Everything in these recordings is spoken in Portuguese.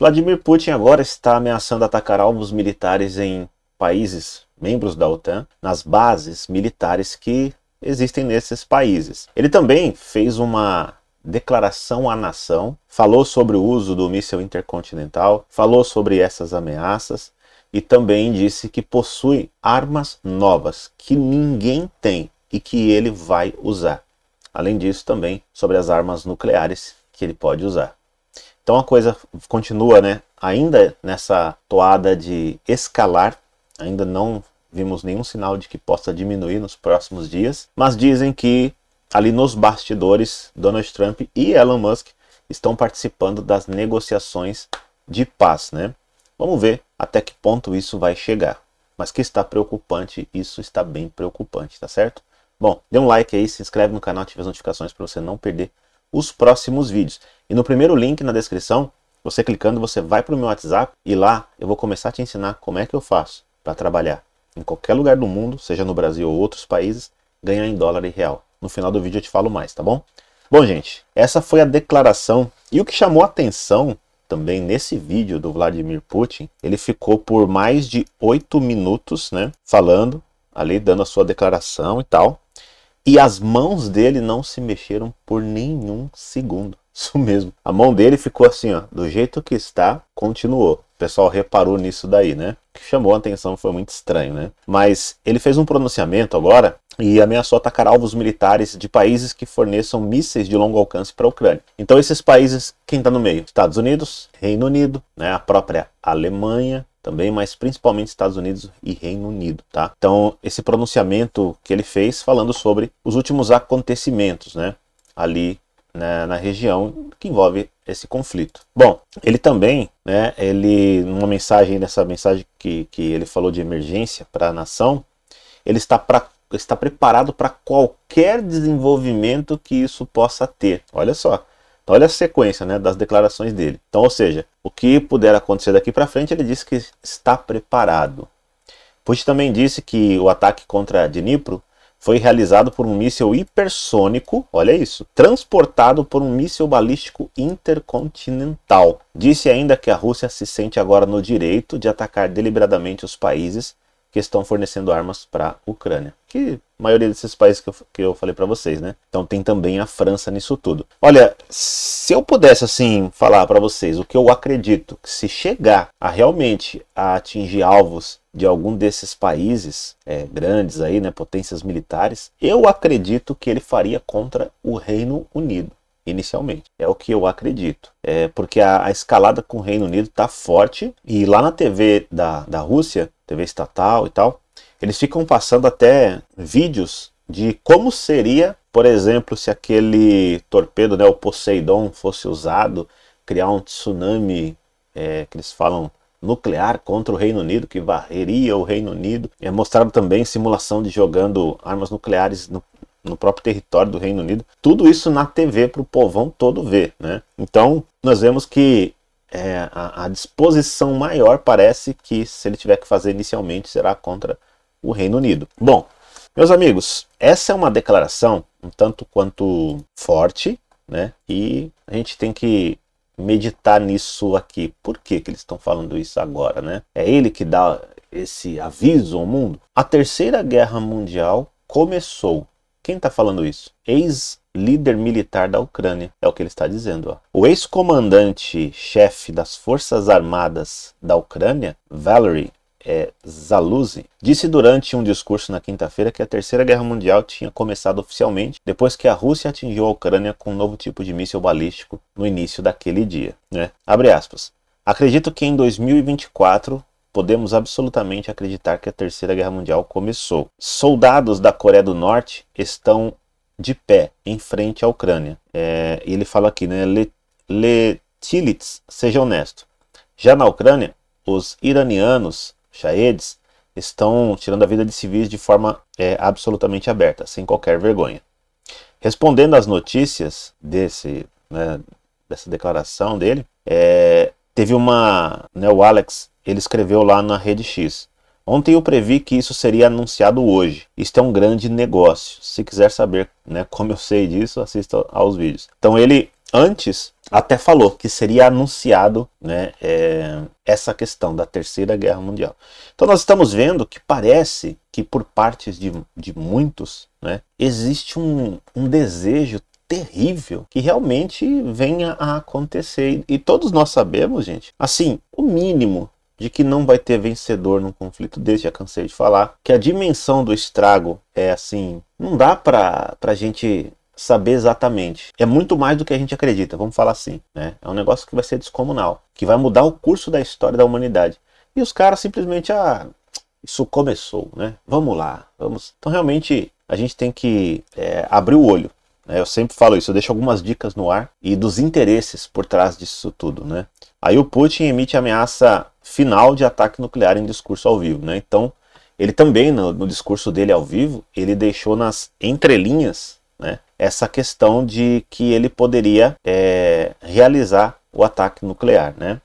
Vladimir Putin agora está ameaçando atacar alvos militares em países membros da OTAN, nas bases militares que existem nesses países. Ele também fez uma declaração à nação, falou sobre o uso do míssil intercontinental, falou sobre essas ameaças e também disse que possui armas novas que ninguém tem e que ele vai usar. Além disso, também sobre as armas nucleares que ele pode usar. Então a coisa continua, né? Ainda nessa toada de escalar, ainda não vimos nenhum sinal de que possa diminuir nos próximos dias, mas dizem que ali nos bastidores, Donald Trump e Elon Musk estão participando das negociações de paz, né? Vamos ver até que ponto isso vai chegar. Mas que está preocupante, isso está bem preocupante, tá certo? Bom, dê um like aí, se inscreve no canal, ative as notificações para você não perder os próximos vídeos. E no primeiro link na descrição, você clicando, você vai para o meu WhatsApp e lá eu vou começar a te ensinar como é que eu faço para trabalhar em qualquer lugar do mundo, seja no Brasil ou outros países, ganhar em dólar e real. No final do vídeo eu te falo mais, tá bom? Bom, gente, essa foi a declaração. E o que chamou atenção também nesse vídeo do Vladimir Putin, ele ficou por mais de oito minutos, né, falando ali, dando a sua declaração e tal. E as mãos dele não se mexeram por nenhum segundo. Isso mesmo. A mão dele ficou assim, ó, do jeito que está, continuou. O pessoal reparou nisso daí, né? O que chamou a atenção foi muito estranho, né? Mas ele fez um pronunciamento agora e ameaçou atacar alvos militares de países que forneçam mísseis de longo alcance para a Ucrânia. Então esses países, quem está no meio? Estados Unidos, Reino Unido, né? A própria Alemanha, também, mas principalmente Estados Unidos e Reino Unido, tá? Então, esse pronunciamento que ele fez falando sobre os últimos acontecimentos, né, ali na, na região que envolve esse conflito. Bom, ele também, né, ele numa mensagem nessa mensagem que, que ele falou de emergência para a nação, ele está para está preparado para qualquer desenvolvimento que isso possa ter. Olha só. Então, olha a sequência né, das declarações dele. Então, ou seja, o que puder acontecer daqui para frente, ele disse que está preparado. Putin também disse que o ataque contra Dnipro foi realizado por um míssil hipersônico, olha isso, transportado por um míssil balístico intercontinental. Disse ainda que a Rússia se sente agora no direito de atacar deliberadamente os países que estão fornecendo armas para a Ucrânia, que a maioria desses países que eu, que eu falei para vocês, né? Então tem também a França nisso tudo. Olha, se eu pudesse assim falar para vocês o que eu acredito, que se chegar a realmente a atingir alvos de algum desses países é, grandes aí, né, potências militares, eu acredito que ele faria contra o Reino Unido inicialmente. É o que eu acredito. É porque a, a escalada com o Reino Unido está forte e lá na TV da, da Rússia TV estatal e tal, eles ficam passando até vídeos de como seria, por exemplo, se aquele torpedo, né, o Poseidon, fosse usado, criar um tsunami, é, que eles falam nuclear contra o Reino Unido, que varreria o Reino Unido. É mostrado também simulação de jogando armas nucleares no, no próprio território do Reino Unido. Tudo isso na TV para o povão todo ver, né? Então, nós vemos que é, a, a, disposição maior parece que, se ele tiver que fazer inicialmente, será contra o Reino Unido. Bom, meus amigos, essa é uma declaração um tanto quanto forte, né? E a gente tem que meditar nisso aqui. Por que, que eles estão falando isso agora, né? É ele que dá esse aviso ao mundo? A Terceira Guerra Mundial começou. Quem está falando isso? Ex líder militar da Ucrânia. É o que ele está dizendo. Ó. O ex-comandante-chefe das Forças Armadas da Ucrânia, Valery é, disse durante um discurso na quinta-feira que a Terceira Guerra Mundial tinha começado oficialmente depois que a Rússia atingiu a Ucrânia com um novo tipo de míssil balístico no início daquele dia. Né? Abre aspas. Acredito que em 2024 podemos absolutamente acreditar que a Terceira Guerra Mundial começou. Soldados da Coreia do Norte estão de pé, em frente à Ucrânia. É, ele fala aqui, né? Letilits, seja honesto. Já na Ucrânia, os iranianos, shaedes, estão tirando a vida de civis de forma é, absolutamente aberta, sem qualquer vergonha. Respondendo às notícias desse, né, dessa declaração dele, é, teve uma. Né, o Alex ele escreveu lá na Rede X. Ontem eu previ que isso seria anunciado hoje. Isto é um grande negócio. Se quiser saber né, como eu sei disso, assista aos vídeos. Então ele antes até falou que seria anunciado né, é, essa questão da Terceira Guerra Mundial. Então nós estamos vendo que parece que por partes de, de muitos né, existe um, um desejo terrível que realmente venha a acontecer. E todos nós sabemos, gente, assim, o mínimo de que não vai ter vencedor num conflito desse, já cansei de falar, que a dimensão do estrago é assim, não dá para a gente saber exatamente. É muito mais do que a gente acredita, vamos falar assim, né? É um negócio que vai ser descomunal, que vai mudar o curso da história da humanidade. E os caras simplesmente, ah, isso começou, né? Vamos lá, vamos. Então realmente a gente tem que é, abrir o olho né? Eu sempre falo isso, eu deixo algumas dicas no ar e dos interesses por trás disso tudo, né? Aí o Putin emite ameaça final de ataque nuclear em discurso ao vivo, né? Então, ele também, no, no discurso dele ao vivo, ele deixou nas entrelinhas, né? Essa questão de que ele poderia é, realizar o ataque nuclear, né?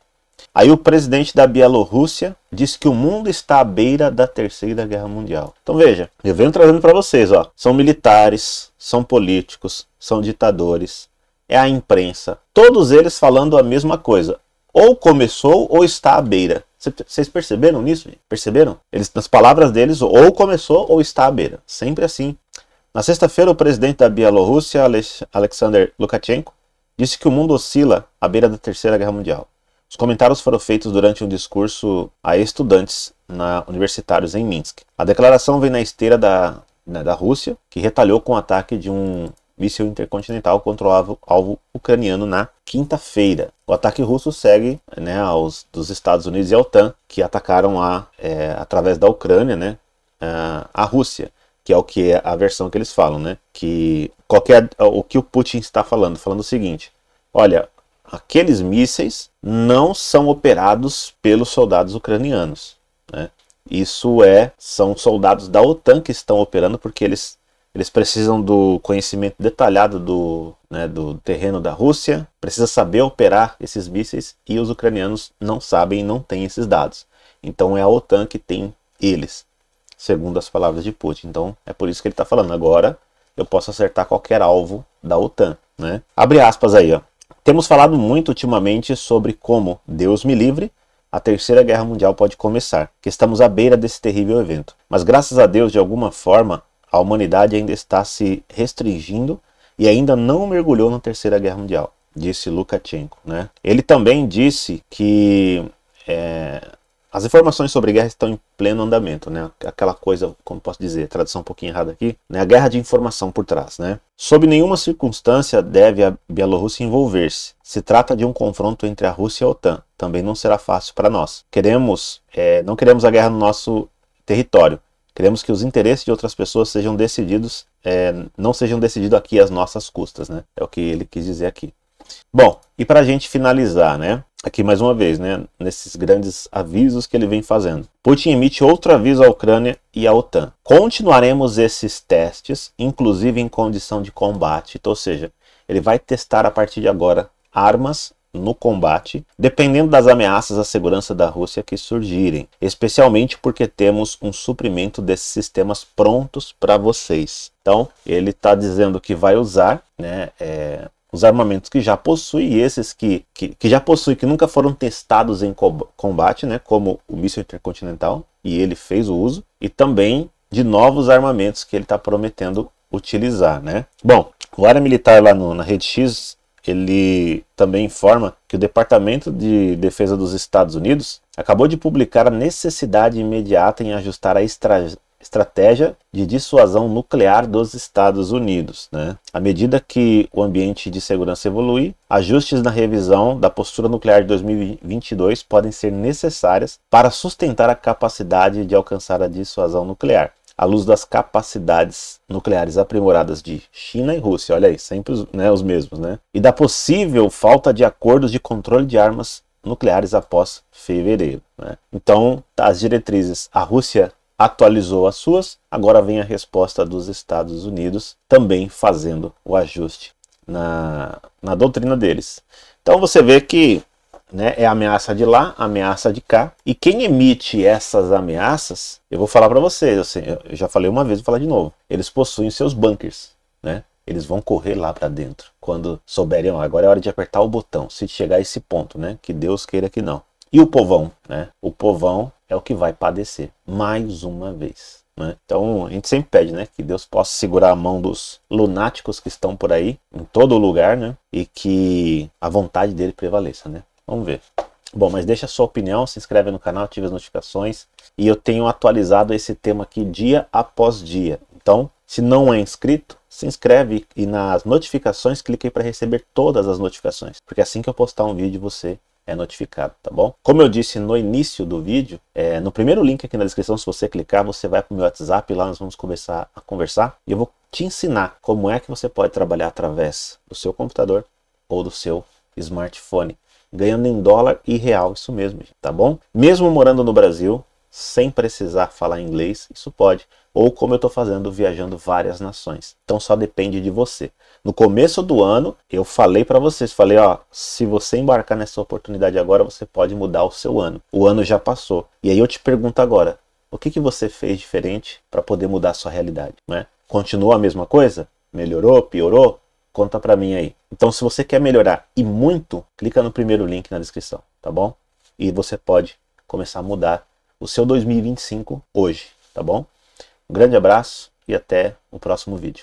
Aí o presidente da Bielorrússia disse que o mundo está à beira da Terceira Guerra Mundial. Então veja, eu venho trazendo para vocês, ó, são militares, são políticos, são ditadores, é a imprensa, todos eles falando a mesma coisa. Ou começou ou está à beira. Vocês perceberam nisso? Perceberam? Eles, nas palavras deles, ou começou ou está à beira. Sempre assim. Na sexta-feira, o presidente da Bielorrússia, Alexander Lukashenko, disse que o mundo oscila à beira da Terceira Guerra Mundial. Os comentários foram feitos durante um discurso a estudantes na, universitários em Minsk. A declaração vem na esteira da, né, da Rússia, que retalhou com o ataque de um míssil intercontinental contra o alvo, alvo ucraniano na quinta-feira. O ataque russo segue né, aos dos Estados Unidos e a OTAN, que atacaram a, é, através da Ucrânia né, a Rússia, que é o que é a versão que eles falam, né? Que qualquer o que o Putin está falando, falando o seguinte: olha, aqueles mísseis não são operados pelos soldados ucranianos. Né? Isso é, são soldados da OTAN que estão operando porque eles, eles precisam do conhecimento detalhado do, né, do terreno da Rússia, precisa saber operar esses mísseis e os ucranianos não sabem e não têm esses dados. Então é a OTAN que tem eles, segundo as palavras de Putin. Então é por isso que ele está falando agora. Eu posso acertar qualquer alvo da OTAN, né? Abre aspas aí, ó. Temos falado muito ultimamente sobre como, Deus me livre, a Terceira Guerra Mundial pode começar, que estamos à beira desse terrível evento. Mas graças a Deus, de alguma forma, a humanidade ainda está se restringindo e ainda não mergulhou na Terceira Guerra Mundial, disse Lukashenko. Né? Ele também disse que é, as informações sobre guerra estão em pleno andamento, né? Aquela coisa, como posso dizer, tradução um pouquinho errada aqui, né? A guerra de informação por trás, né? Sob nenhuma circunstância deve a Bielorrússia envolver-se. Se trata de um confronto entre a Rússia e a OTAN. Também não será fácil para nós. Queremos, é, não queremos a guerra no nosso território. Queremos que os interesses de outras pessoas sejam decididos, é, não sejam decididos aqui às nossas custas, né? É o que ele quis dizer aqui. Bom, e para a gente finalizar, né? Aqui mais uma vez, né, nesses grandes avisos que ele vem fazendo. Putin emite outro aviso à Ucrânia e à OTAN. Continuaremos esses testes, inclusive em condição de combate, então, ou seja, ele vai testar a partir de agora armas no combate, dependendo das ameaças à segurança da Rússia que surgirem, especialmente porque temos um suprimento desses sistemas prontos para vocês. Então, ele está dizendo que vai usar né, é, os armamentos que já possui e esses que, que, que, já possui, que nunca foram testados em combate, né, como o míssil intercontinental, e ele fez o uso, e também de novos armamentos que ele está prometendo utilizar. Né? Bom, o área militar lá no, na Rede X, ele também informa que o Departamento de Defesa dos Estados Unidos acabou de publicar a necessidade imediata em ajustar a, estra estratégia de dissuasão nuclear dos Estados Unidos. Né? À medida que o ambiente de segurança evolui, ajustes na revisão da postura nuclear de 2022 podem ser necessárias para sustentar a capacidade de alcançar a dissuasão nuclear. À luz das capacidades nucleares aprimoradas de China e Rússia, olha aí, sempre os, né, os mesmos, né? E da possível falta de acordos de controle de armas nucleares após fevereiro. Né? Então, as diretrizes, a Rússia atualizou as suas, agora vem a resposta dos Estados Unidos também fazendo o ajuste na, na doutrina deles. Então você vê que né, é ameaça de lá, ameaça de cá. E quem emite essas ameaças, eu vou falar para vocês, assim, eu já falei uma vez, vou falar de novo. Eles possuem seus bunkers, né? Eles vão correr lá para dentro quando souberem, ó, agora é hora de apertar o botão, se chegar a esse ponto, né? Que Deus queira que não. E o povão, né? O povão é o que vai padecer mais uma vez. Né? Então a gente sempre pede né, que Deus possa segurar a mão dos lunáticos que estão por aí, em todo lugar, né? E que a vontade dele prevaleça, né? Vamos ver. Bom, mas deixa a sua opinião, se inscreve no canal, ative as notificações. E eu tenho atualizado esse tema aqui dia após dia. Então, se não é inscrito, se inscreve e nas notificações clique para receber todas as notificações, porque é assim que eu postar um vídeo você é notificado, tá bom? Como eu disse no início do vídeo, é, no primeiro link aqui na descrição, se você clicar, você vai para o meu WhatsApp, lá nós vamos começar a conversar e eu vou te ensinar como é que você pode trabalhar através do seu computador ou do seu smartphone, ganhando em dólar e real, isso mesmo, tá bom? Mesmo morando no Brasil, sem precisar falar inglês, isso pode. Ou como eu estou fazendo, viajando várias nações. Então só depende de você. No começo do ano, eu falei para vocês, falei, ó, se você embarcar nessa oportunidade agora, você pode mudar o seu ano. O ano já passou. E aí eu te pergunto agora, o que, que você fez diferente para poder mudar a sua realidade, né? Continua a mesma coisa? Melhorou? Piorou? Conta para mim aí. Então se você quer melhorar e muito, clica no primeiro link na descrição, tá bom? E você pode começar a mudar o seu 2025 hoje, tá bom? Um grande abraço e até o próximo vídeo.